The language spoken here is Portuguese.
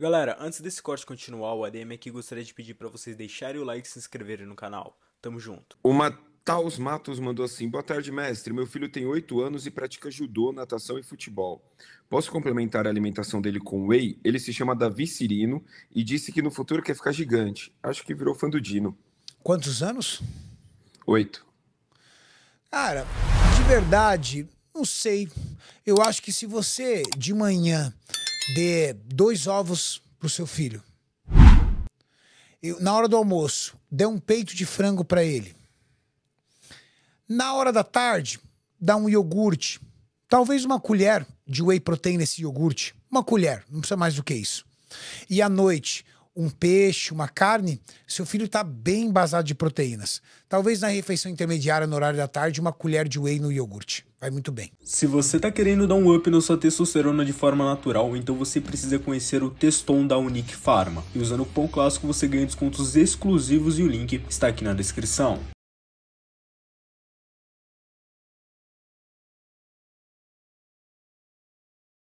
Galera, antes desse corte continuar, o ADM aqui gostaria de pedir para vocês deixarem o like e se inscreverem no canal. Tamo junto. O Matheus Matos mandou assim: Boa tarde, mestre. Meu filho tem 8 anos e pratica judô, natação e futebol. Posso complementar a alimentação dele com whey? Ele se chama Davi Cirino e disse que no futuro quer ficar gigante. Acho que virou fã do Dino. Quantos anos? Oito. Cara, de verdade, não sei. Eu acho que se você de manhã dê dois ovos pro seu filho. Eu, na hora do almoço, dê um peito de frango para ele. Na hora da tarde, dá um iogurte. Talvez uma colher de whey protein nesse iogurte. Uma colher, não precisa mais do que isso. E à noite, um peixe, uma carne, seu filho está bem embasado de proteínas. Talvez na refeição intermediária, no horário da tarde, uma colher de whey no iogurte. Vai muito bem. Se você está querendo dar um up na sua testosterona de forma natural, então você precisa conhecer o Teston da Unique Pharma. E usando o cupom clássico você ganha descontos exclusivos e o link está aqui na descrição.